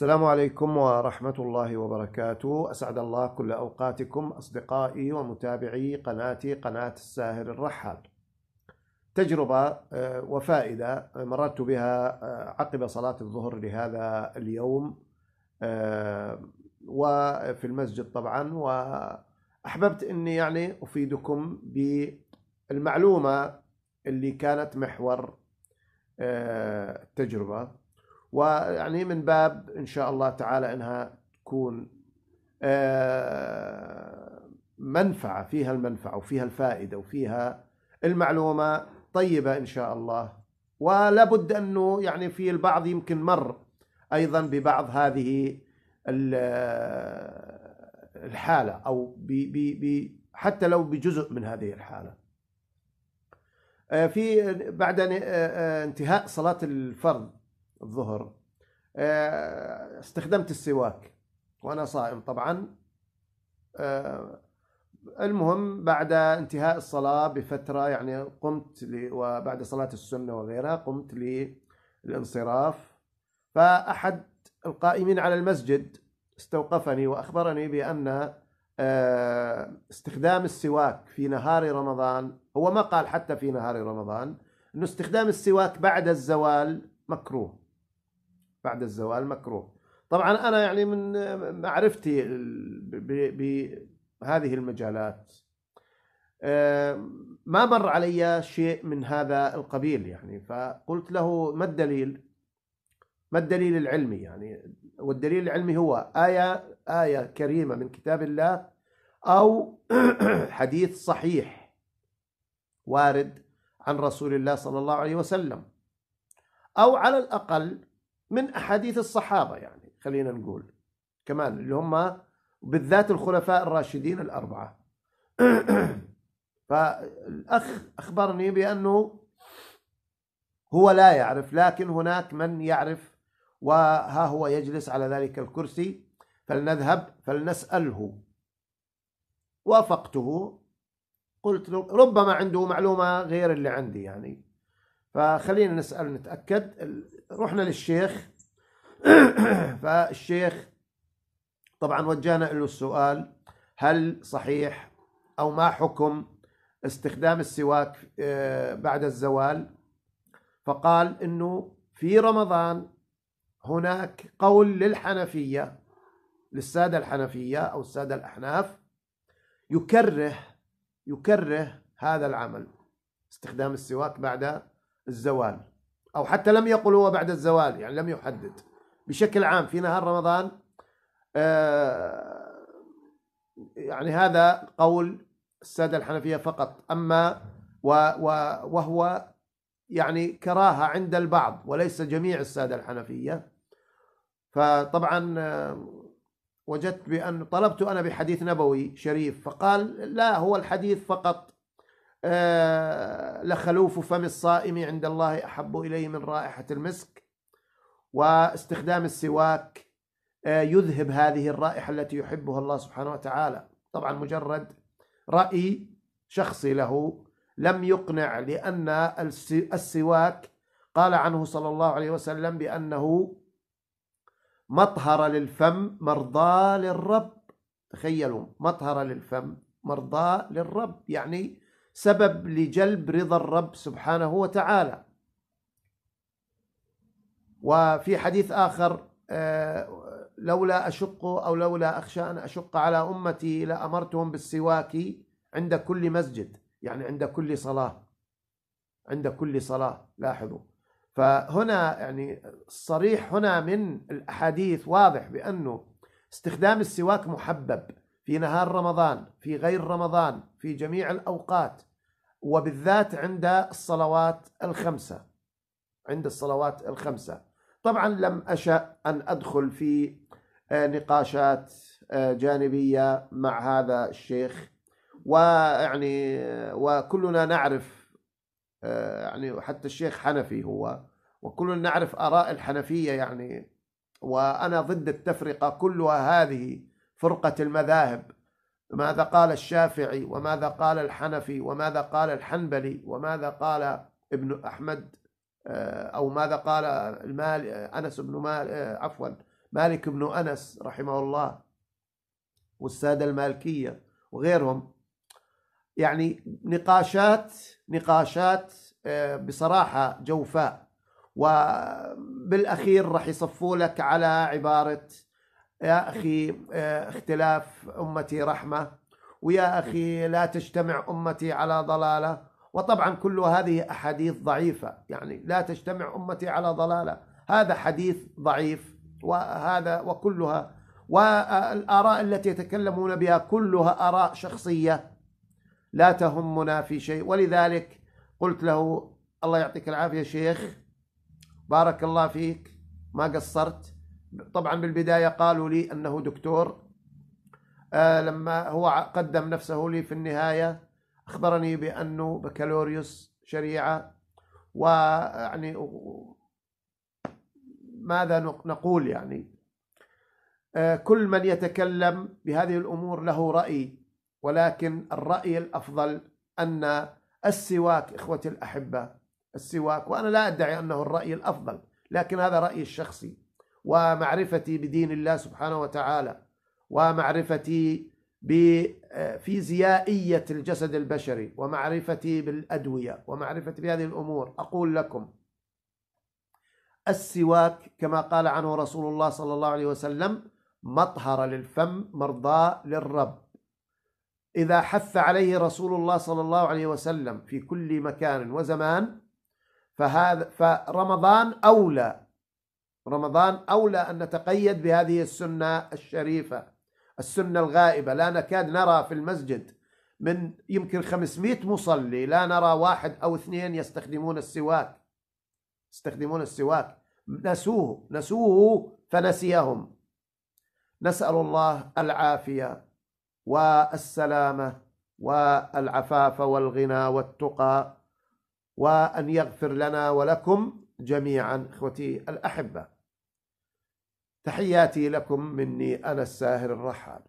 السلام عليكم ورحمة الله وبركاته أسعد الله كل أوقاتكم أصدقائي ومتابعي قناتي قناة الساهر الرحال تجربة آه، وفائدة آه، مررت بها آه، عقب صلاة الظهر لهذا اليوم وفي المسجد طبعا وأحببت أني يعني أفيدكم بالمعلومة اللي كانت محور التجربة ويعني من باب إن شاء الله تعالى أنها تكون آه، منفعة فيها المنفعة وفيها الفائدة وفيها المعلومة طيبة إن شاء الله ولا بد أنه يعني في البعض يمكن مر أيضا ببعض هذه آه، الحالة أو بي بي بي حتى لو بجزء من هذه الحالة آه، في بعد انتهاء صلاة الفرض الظهر آه، استخدمت السواك وأنا صائم طبعا آه، المهم بعد انتهاء الصلاة بفترة يعني قمت وبعد صلاة السنة وغيرها قمت للانصراف فأحد القائمين على المسجد استوقفني وأخبرني بأن آه، استخدام السواك في نهار رمضان هو ما قال حتى في نهار رمضان أنه استخدام السواك بعد الزوال مكروه بعد الزوال مكروه طبعا انا يعني من معرفتي بهذه المجالات آه، ما مر علي شيء من هذا القبيل يعني فقلت له ما الدليل ما الدليل العلمي يعني والدليل العلمي هو آية آية كريمة من كتاب الله أو حديث صحيح وارد عن رسول الله صلى الله عليه وسلم أو على الأقل من أحاديث الصحابة يعني خلينا نقول كمان اللي هم بالذات الخلفاء الراشدين الأربعة فالأخ أخبرني بأنه هو لا يعرف لكن هناك من يعرف وها هو يجلس على ذلك الكرسي فلنذهب فلنسأله وافقته قلت له ربما عنده معلومة غير اللي عندي يعني فخلينا نسأل نتأكد رحنا للشيخ فالشيخ طبعا وجهنا له السؤال هل صحيح أو ما حكم استخدام السواك آه، بعد الزوال فقال أنه في رمضان هناك قول للحنفية للسادة الحنفية أو السادة الأحناف يكره يكره هذا العمل استخدام السواك بعد الزوال أو حتى لم يقل هو بعد الزوال يعني لم يحدد بشكل عام في نهار رمضان آه، يعني هذا قول السادة الحنفية فقط أما وهو يعني كراهة عند البعض وليس جميع السادة الحنفية فطبعا آه، وجدت بأن طلبت أنا بحديث نبوي شريف فقال لا هو الحديث فقط آه، لخلوف فم الصائم عند الله أحب إليه من رائحة المسك واستخدام السواك آه، يذهب هذه الرائحة التي يحبها الله سبحانه وتعالى طبعا مجرد رأي شخصي له لم يقنع لأن السواك قال عنه صلى الله عليه وسلم بأنه مطهر للفم مرضى للرب تخيلوا مطهر للفم مرضى للرب يعني سبب لجلب رضا الرب سبحانه وتعالى وفي حديث آخر آه، لولا أشق أو لولا أخشى أن أشق على أمتي لأمرتهم بالسواك عند كل مسجد يعني عند كل صلاة عند كل صلاة لاحظوا فهنا يعني الصريح هنا من الأحاديث واضح بأنه استخدام السواك محبب في نهار رمضان في غير رمضان في جميع الأوقات وبالذات عند الصلوات الخمسة عند الصلوات الخمسة طبعا لم أشأ أن أدخل في آه، نقاشات آه، جانبية مع هذا الشيخ ويعني آه، وكلنا نعرف يعني حتى الشيخ حنفي هو وكلنا نعرف آراء الحنفية يعني وأنا ضد التفرقة كلها هذه فرقة المذاهب ماذا قال الشافعي وماذا قال الحنفي وماذا قال الحنبلي وماذا قال ابن أحمد آه، أو ماذا قال المال أنس بن مال آه، عفوا مالك بن أنس رحمه الله والسادة المالكية وغيرهم يعني نقاشات نقاشات آه، بصراحة جوفاء وبالأخير راح يصفوا لك على عبارة يا أخي آه، اختلاف أمتي رحمة ويا أخي لا تجتمع أمتي على ضلالة وطبعا كل هذه أحاديث ضعيفة يعني لا تجتمع أمتي على ضلالة هذا حديث ضعيف وهذا وكلها والآراء التي يتكلمون بها كلها آراء شخصية لا تهمنا في شيء ولذلك قلت له الله يعطيك العافية شيخ بارك الله فيك ما قصرت طبعا بالبداية قالوا لي أنه دكتور آه لما هو قدم نفسه لي في النهاية أخبرني بأنه بكالوريوس شريعة ويعني ماذا نقول يعني آه كل من يتكلم بهذه الأمور له رأي ولكن الرأي الأفضل أن السواك إخوتي الأحبة السواك وأنا لا أدعي أنه الرأي الأفضل لكن هذا رأيي الشخصي ومعرفتي بدين الله سبحانه وتعالى ومعرفتي بفيزيائية آه، الجسد البشري ومعرفتي بالأدوية ومعرفتي بهذه الأمور أقول لكم السواك كما قال عنه رسول الله صلى الله عليه وسلم مطهر للفم مرضاء للرب إذا حث عليه رسول الله صلى الله عليه وسلم في كل مكان وزمان فهذا فرمضان أولى رمضان أولى أن نتقيد بهذه السنة الشريفة السنة الغائبة لا نكاد نرى في المسجد من يمكن 500 مصلي لا نرى واحد أو اثنين يستخدمون السواك يستخدمون السواك نسوه نسوه فنسيهم نسأل الله العافية والسلامة والعفاف والغنى والتقى وأن يغفر لنا ولكم جميعا اخوتي الاحبه تحياتي لكم مني انا الساهر الرحال